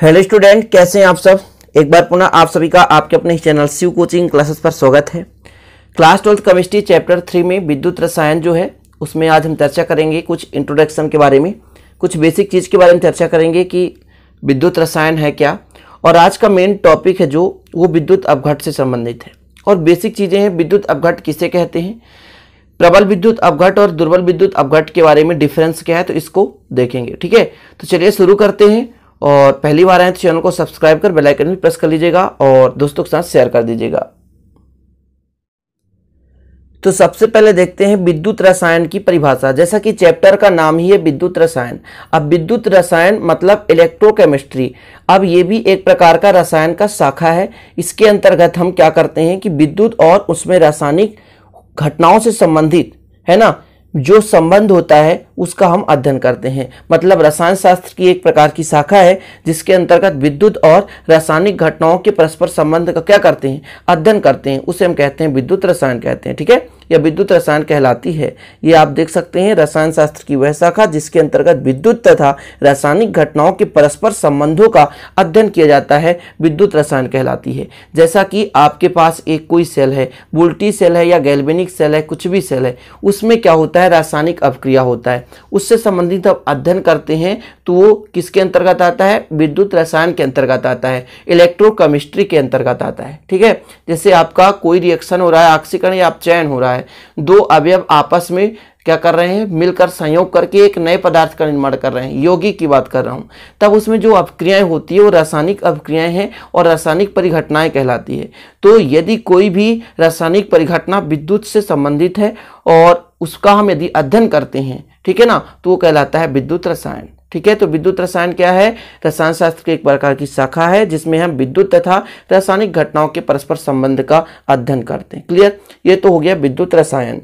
hello student कैसे हैं आप सब एक बार पुनः आप सभी का आपके अपने चैनल शिव कोचिंग क्लासेस पर स्वागत है class twelfth chemistry chapter three में विद्युत रसायन जो है उसमें आज हम चर्चा करेंगे कुछ इंट्रोडक्शन के बारे में कुछ बेसिक चीज़ के बारे में चर्चा करेंगे कि विद्युत रसायन है क्या और आज का मेन टॉपिक है जो वो विद्युत अपघट से संबंधित है और बेसिक चीज़ें हैं विद्युत अपघट किसे कहते हैं प्रबल विद्युत अपघट और दुर्बल विद्युत अपघट के बारे में डिफरेंस क्या है तो इसको देखेंगे ठीक है तो चलिए शुरू करते हैं और पहली बार आए तो चैनल को सब्सक्राइब कर बेलाइकन भी प्रेस कर लीजिएगा और दोस्तों के साथ शेयर कर दीजिएगा तो सबसे पहले देखते हैं विद्युत रसायन की परिभाषा जैसा कि चैप्टर का नाम ही है विद्युत रसायन अब विद्युत रसायन मतलब इलेक्ट्रोकेमिस्ट्री अब ये भी एक प्रकार का रसायन का शाखा है इसके अंतर्गत हम क्या करते हैं कि विद्युत और उसमें रासायनिक घटनाओं से संबंधित है ना जो संबंध होता है उसका हम अध्ययन करते हैं मतलब रसायन शास्त्र की एक प्रकार की शाखा है जिसके अंतर्गत विद्युत और रासायनिक घटनाओं के परस्पर संबंध का क्या करते हैं अध्ययन करते हैं उसे हम कहते हैं विद्युत रसायन कहते हैं ठीक है या विद्युत रसायन कहलाती है ये आप देख सकते हैं रसायन शास्त्र की वह शाखा जिसके अंतर्गत विद्युत तथा रासायनिक घटनाओं के परस्पर संबंधों का अध्ययन किया जाता है विद्युत रसायन कहलाती है जैसा कि आपके पास एक कोई सेल है बुल्टी सेल है या गैल्बेनिक सेल है कुछ भी सेल है उसमें क्या होता है रासायनिक अपक्रिया होता है उससे संबंधित आप अध्ययन करते हैं तो वो किसके अंतर्गत आता है विद्युत रसायन के अंतर्गत आता है इलेक्ट्रोकेमिस्ट्री के अंतर्गत आता है ठीक है जैसे आपका कोई रिएक्शन हो रहा है ऑक्सीकरण या अपचयन हो रहा है है दो अवयव आपस में क्या कर रहे हैं मिलकर संयोग करके एक नए पदार्थ का निर्माण कर रहे हैं योगी की बात कर रहा हूँ तब उसमें जो अपक्रियाएं होती है वो रासायनिक अपक्रियाएं हैं और रासायनिक परिघटनाएं कहलाती है तो यदि कोई भी रासायनिक परिघटना विद्युत से संबंधित है और उसका हम यदि अध्ययन करते हैं ठीक है ना तो वो कहलाता है विद्युत रसायन ठीक है तो विद्युत रसायन क्या है रसायन शास्त्र की एक प्रकार की शाखा है जिसमें हम विद्युत तथा रासायनिक घटनाओं के परस्पर संबंध का अध्ययन करते हैं क्लियर ये तो हो गया विद्युत रसायन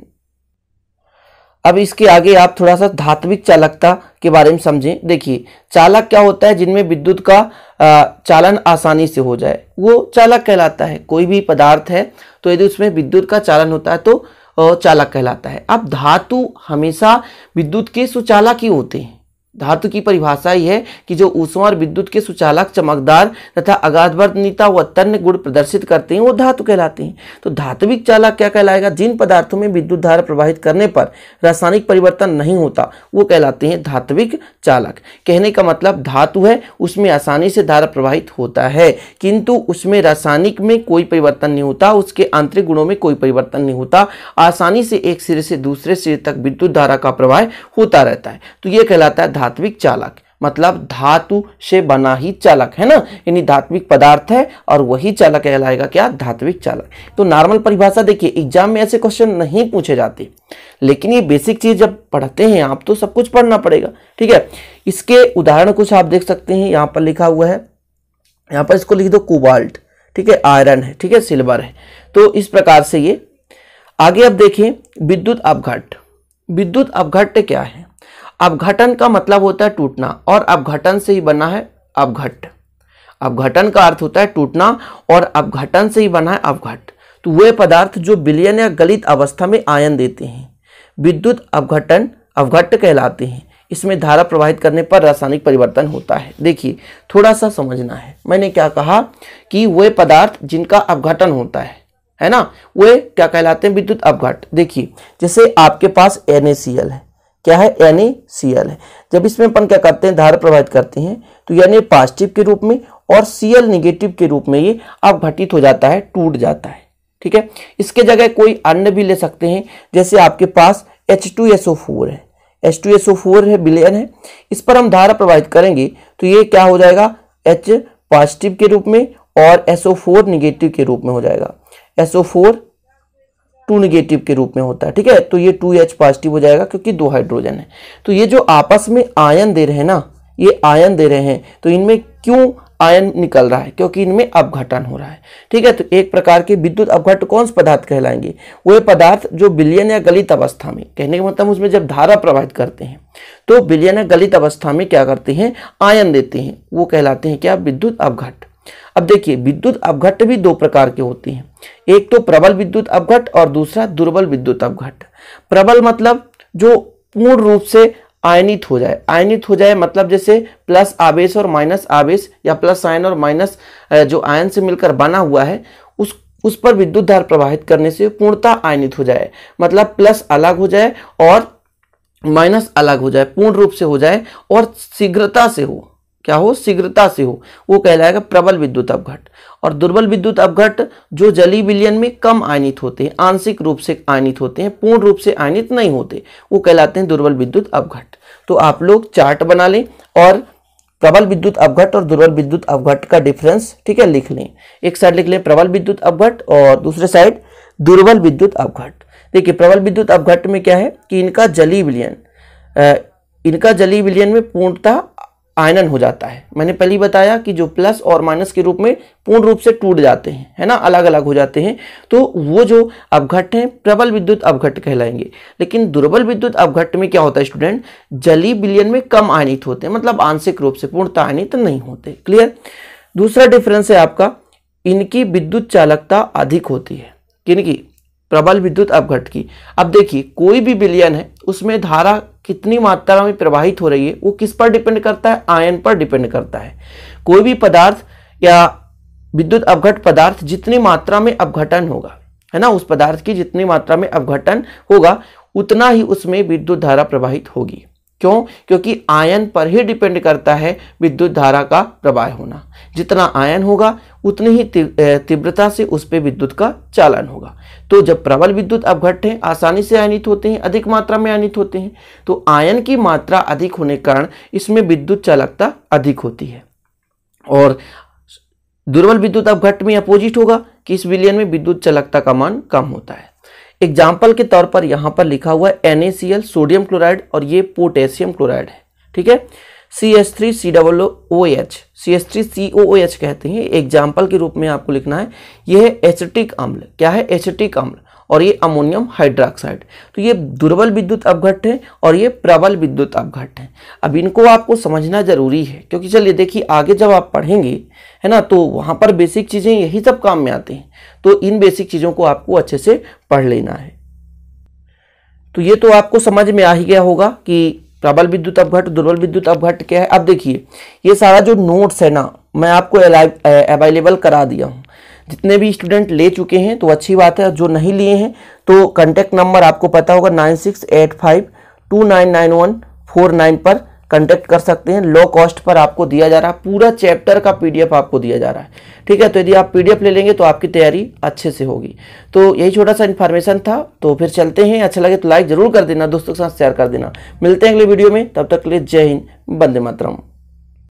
अब इसके आगे आप थोड़ा सा धात्विक चालकता के बारे में समझें देखिए चालक क्या होता है जिनमें विद्युत का चालन आसानी से हो जाए वो चालक कहलाता है कोई भी पदार्थ है तो यदि उसमें विद्युत का चालन होता है तो चालक कहलाता है अब धातु हमेशा विद्युत के सुचालक ही होते हैं धातु की परिभाषा ही है कि जो ऊष्मा और विद्युत के सुचालक चमकदार तथा अगाधवर्धनीता व तन्य गुण प्रदर्शित करते हैं वो धातु कहलाते हैं तो धात्विक चालक क्या कहलाएगा जिन पदार्थों में विद्युत धारा प्रवाहित करने पर रासायनिक परिवर्तन नहीं होता वो कहलाते हैं धात्विक चालक कहने का मतलब धातु है उसमें आसानी से धारा प्रवाहित होता है किंतु उसमें रासायनिक में कोई परिवर्तन नहीं होता उसके आंतरिक गुणों में कोई परिवर्तन नहीं होता आसानी से एक सिरे से दूसरे सिरे तक विद्युत धारा का प्रवाह होता रहता है तो ये कहलाता है धात्विक चालक मतलब धातु से बना ही चालक है ना यानी धात्विक पदार्थ है और वही चालक कहलाएगा क्या धात्विक चालक तो नॉर्मल परिभाषा देखिए एग्जाम में ऐसे क्वेश्चन नहीं पूछे जाते लेकिन ये बेसिक चीज जब पढ़ते हैं आप तो सब कुछ पढ़ना पड़ेगा ठीक है इसके उदाहरण कुछ आप देख सकते हैं यहाँ पर लिखा हुआ है यहाँ पर इसको लिख दो कुबाल्ट ठीक है आयरन है ठीक है सिल्वर है तो इस प्रकार से ये आगे आप देखें विद्युत अपघट विद्युत अपघट्य क्या है अवघटन का मतलब होता है टूटना और अवघटन से ही बना है अवघट अवघटन का अर्थ होता है टूटना और अवघटन से ही बना है अवघट तो वे पदार्थ जो विलयन या गलित अवस्था में आयन देते हैं विद्युत अवघटन अवघट कहलाते हैं इसमें धारा प्रवाहित करने पर रासायनिक परिवर्तन होता है देखिए थोड़ा सा समझना है मैंने क्या कहा कि वे पदार्थ जिनका अवघटन होता है है ना वे क्या कहलाते हैं विद्युत अवघट देखिए जैसे आपके पास एन है क्या है एन है जब इसमें अपन क्या करते हैं धारा प्रवाहित करते हैं तो यानी पॉजिटिव के रूप में और सी निगेटिव के रूप में ये अब घटित हो जाता है टूट जाता है ठीक है इसके जगह कोई अन्य भी ले सकते हैं जैसे आपके पास H two S O four है H two S O four है बिलियन है इस पर हम धारा प्रवाहित करेंगे तो ये क्या हो जाएगा एच पॉजिटिव के रूप में और एस ओ फोर निगेटिव के रूप में हो जाएगा S O four two negative के रूप में होता है ठीक है तो ये टू एच पॉजिटिव हो जाएगा क्योंकि दो हाइड्रोजन है तो ये जो आपस में आयन दे रहे हैं ना ये आयन दे रहे हैं तो इनमें क्यों आयन निकल रहा है क्योंकि इनमें अपघटन हो रहा है ठीक है तो एक प्रकार के विद्युत अपघट कौन से पदार्थ कहलाएंगे वह पदार्थ जो बिलियन या गलित अवस्था में कहने का मतलब उसमें जब धारा प्रवाहित करते हैं तो बिलियन या गलित अवस्था में क्या करते हैं आयन देते हैं वो कहलाते हैं क्या विद्युत अपघट अब देखिए विद्युत अवघट भी दो प्रकार के होते हैं एक तो प्रबल विद्युत अवघट और दूसरा दुर्बल विद्युत अवघट प्रबल मतलब जो पूर्ण रूप से आयनित हो जाए आयनित हो जाए मतलब जैसे प्लस आवेश और माइनस आवेश या प्लस आयन और माइनस जो आयन से मिलकर बना हुआ है उस उस पर विद्युत धार प्रवाहित करने से पूर्णता आयनित हो जाए मतलब प्लस अलग हो जाए और माइनस अलग हो जाए पूर्ण रूप से हो जाए और शीघ्रता से हो क्या हो शीघ्रता से हो वो कहलाएगा प्रबल विद्युत अपघट और दुर्बल विद्युत अपघट जो जली विलियन में कम आयनित होते हैं आंशिक रूप से आयनित होते हैं पूर्ण रूप से आयनित नहीं होते वो कहलाते हैं दुर्बल विद्युत अपघट तो आप लोग चार्ट बना लें और प्रबल विद्युत अपघट और दुर्बल विद्युत अपघट का डिफरेंस ठीक है लिख लें एक साइड लिख लें प्रबल विद्युत अपघट और दूसरे साइड दुर्बल विद्युत अपघट देखिए प्रबल विद्युत अपघट में क्या है कि इनका जली विलियन इनका जली विलियन में पूर्णता आयनन हो जाता है मैंने पहले बताया कि जो प्लस और माइनस के रूप में पूर्ण रूप से टूट जाते हैं है ना अलग अलग हो जाते हैं तो वो जो अवघट हैं प्रबल विद्युत अवघट कहलाएंगे लेकिन दुर्बल विद्युत अवघट में क्या होता है स्टूडेंट जली बिलियन में कम आयनित होते हैं मतलब आंशिक रूप से पूर्णतः आयनित नहीं होते क्लियर दूसरा डिफरेंस है आपका इनकी विद्युत चालकता अधिक होती है किनकी प्रबल विद्युत अपघट की अब देखिए कोई भी विलयन है उसमें धारा कितनी मात्रा में प्रवाहित हो रही है वो किस पर डिपेंड करता है आयन पर डिपेंड करता है कोई भी पदार्थ या विद्युत अवघट पदार्थ जितनी मात्रा में अवघटन होगा है ना उस पदार्थ की जितनी मात्रा में अवघटन होगा उतना ही उसमें विद्युत धारा प्रवाहित होगी क्यों क्योंकि आयन पर ही डिपेंड करता है विद्युत धारा का प्रवाह होना जितना आयन होगा उतनी ही तीव्रता से उस पर विद्युत का चालन होगा तो जब प्रबल विद्युत अवघट है आसानी से आयनित होते हैं अधिक मात्रा में आयनित होते हैं तो आयन की मात्रा अधिक होने के कारण इसमें विद्युत चालकता अधिक होती है और दुर्बल विद्युत अवघट में अपोजिट होगा कि इस विलियन में विद्युत चालकता का मान कम होता है एग्जाम्पल के तौर पर यहां पर लिखा हुआ है NaCl सोडियम क्लोराइड और ये पोटेशियम क्लोराइड है ठीक है C S three C double O H C S three C O H कहते हैं एग्जाम्पल के रूप में आपको लिखना है यह है एसिटिक अम्ल क्या है एसिटिक अम्ल और ये अमोनियम हाइड्रोक्साइड तो ये दुर्बल विद्युत अपघट्ट है और ये प्रबल विद्युत अपघट्ट है अब इनको आपको समझना जरूरी है क्योंकि चलिए देखिए आगे जब आप पढ़ेंगे है ना तो वहाँ पर बेसिक चीज़ें यही सब काम में आते हैं तो इन बेसिक चीज़ों को आपको अच्छे से पढ़ लेना है तो ये तो आपको समझ में आ ही गया होगा कि प्रबल विद्युत अपघट दुर्बल विद्युत अपघट क्या है अब देखिए ये सारा जो नोट्स है ना मैं आपको अवेलेबल करा दिया हूँ जितने भी स्टूडेंट ले चुके हैं तो अच्छी बात है जो नहीं लिए हैं तो कॉन्टैक्ट नंबर आपको पता होगा nine six eight five two nine nine one four nine पर कॉन्टैक्ट कर सकते हैं लो कॉस्ट पर आपको दिया जा रहा है पूरा चैप्टर का पीडीएफ आपको दिया जा रहा है ठीक है तो यदि आप पीडीएफ ले लेंगे तो आपकी तैयारी अच्छे से होगी तो यही छोटा सा इन्फॉर्मेशन था तो फिर चलते हैं अच्छा लगे तो लाइक जरूर कर देना दोस्तों के साथ शेयर कर देना मिलते हैं अगले वीडियो में तब तक के लिए जय हिंद बंदे मातरम